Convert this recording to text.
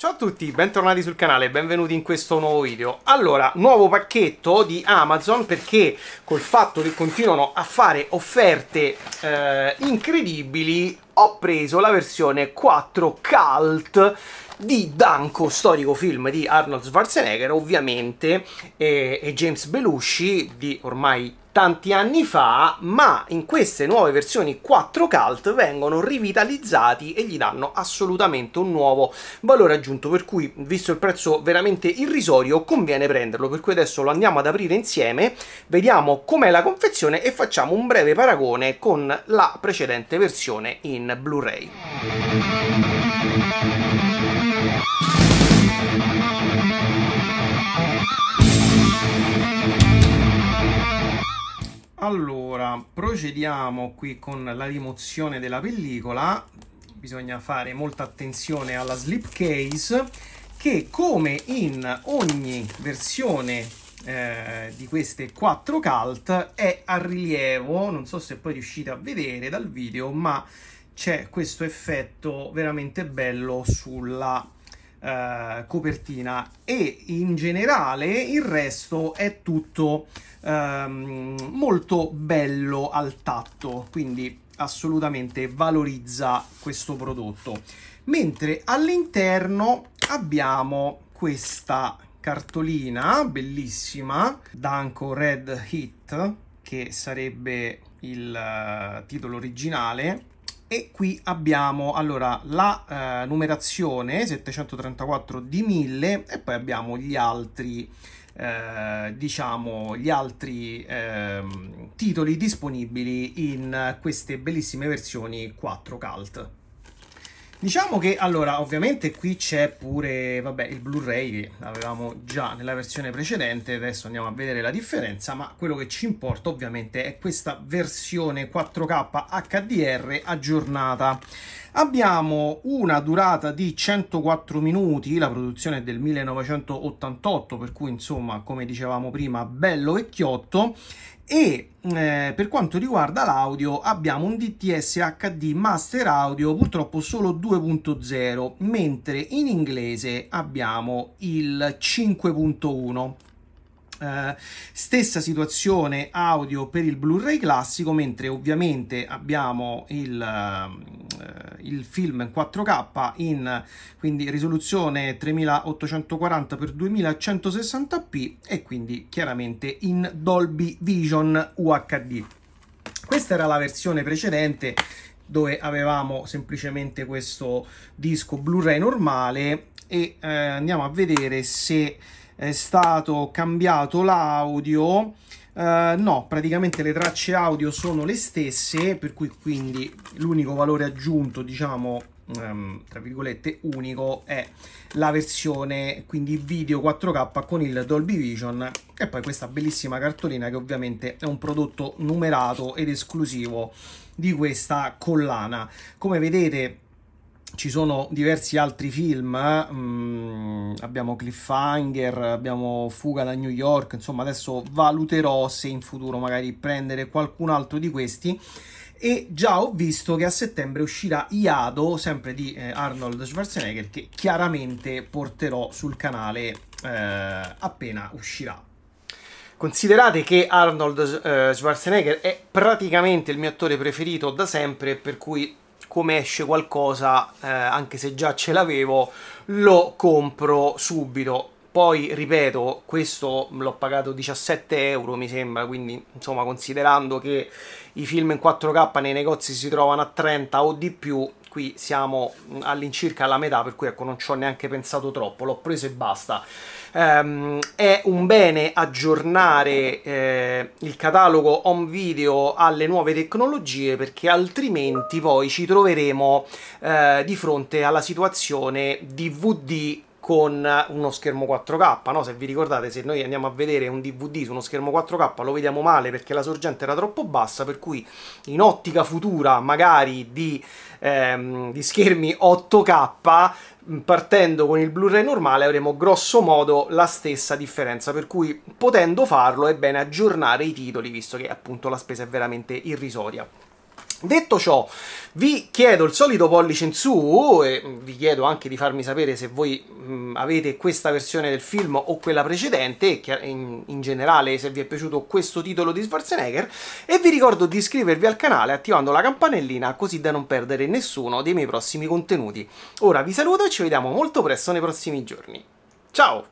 Ciao a tutti, bentornati sul canale benvenuti in questo nuovo video. Allora, nuovo pacchetto di Amazon perché col fatto che continuano a fare offerte eh, incredibili ho preso la versione 4 Cult di Danko, storico film di Arnold Schwarzenegger, ovviamente, e, e James Belushi di ormai tanti anni fa, ma in queste nuove versioni 4 cult vengono rivitalizzati e gli danno assolutamente un nuovo valore aggiunto, per cui visto il prezzo veramente irrisorio conviene prenderlo, per cui adesso lo andiamo ad aprire insieme, vediamo com'è la confezione e facciamo un breve paragone con la precedente versione in Blu-ray. Allora, procediamo qui con la rimozione della pellicola. Bisogna fare molta attenzione alla slipcase che come in ogni versione eh, di queste quattro calt è a rilievo, non so se poi riuscite a vedere dal video, ma c'è questo effetto veramente bello sulla eh, copertina e in generale il resto è tutto ehm, molto bello al tatto quindi assolutamente valorizza questo prodotto mentre all'interno abbiamo questa cartolina bellissima Danco Red Hit che sarebbe il eh, titolo originale e qui abbiamo allora la eh, numerazione 734 di 1000 e poi abbiamo gli altri eh, diciamo gli altri eh, titoli disponibili in queste bellissime versioni 4 calt Diciamo che allora, ovviamente qui c'è pure vabbè, il Blu-ray che avevamo già nella versione precedente, adesso andiamo a vedere la differenza, ma quello che ci importa ovviamente è questa versione 4K HDR aggiornata. Abbiamo una durata di 104 minuti, la produzione è del 1988, per cui insomma, come dicevamo prima, bello vecchiotto e eh, per quanto riguarda l'audio abbiamo un DTS HD Master Audio purtroppo solo 2.0 mentre in inglese abbiamo il 5.1 eh, stessa situazione audio per il Blu-ray classico mentre ovviamente abbiamo il eh, il film in 4K in quindi risoluzione 3840x2160p e quindi chiaramente in Dolby Vision UHD. Questa era la versione precedente dove avevamo semplicemente questo disco Blu-ray normale e eh, andiamo a vedere se è stato cambiato l'audio eh, no, praticamente le tracce audio sono le stesse, per cui quindi l'unico valore aggiunto, diciamo, um, tra virgolette, unico è la versione quindi video 4K con il Dolby Vision e poi questa bellissima cartolina che ovviamente è un prodotto numerato ed esclusivo di questa collana. Come vedete ci sono diversi altri film, eh? mm, abbiamo Cliffhanger, abbiamo Fuga da New York, insomma adesso valuterò se in futuro magari prendere qualcun altro di questi e già ho visto che a settembre uscirà Iado, sempre di eh, Arnold Schwarzenegger, che chiaramente porterò sul canale eh, appena uscirà. Considerate che Arnold eh, Schwarzenegger è praticamente il mio attore preferito da sempre, per cui come esce qualcosa, eh, anche se già ce l'avevo, lo compro subito. Poi, ripeto, questo l'ho pagato 17 euro, mi sembra, quindi, insomma, considerando che i film in 4K nei negozi si trovano a 30 o di più, qui siamo mm, all'incirca alla metà, per cui ecco, non ci ho neanche pensato troppo, l'ho preso e basta. Um, è un bene aggiornare eh, il catalogo home video alle nuove tecnologie perché altrimenti poi ci troveremo eh, di fronte alla situazione DVD con uno schermo 4K, no? se vi ricordate se noi andiamo a vedere un DVD su uno schermo 4K lo vediamo male perché la sorgente era troppo bassa, per cui in ottica futura magari di, ehm, di schermi 8K mm, partendo con il Blu-ray normale avremo grosso modo la stessa differenza, per cui potendo farlo è bene aggiornare i titoli visto che appunto la spesa è veramente irrisoria. Detto ciò, vi chiedo il solito pollice in su e vi chiedo anche di farmi sapere se voi mh, mm, avete questa versione del film o quella precedente e in, in, generale se vi è piaciuto questo titolo di Schwarzenegger e vi ricordo di iscrivervi al canale attivando la campanellina così da non perdere nessuno dei miei prossimi contenuti. Ora vi saluto e ci vediamo molto presto nei prossimi giorni. Ciao!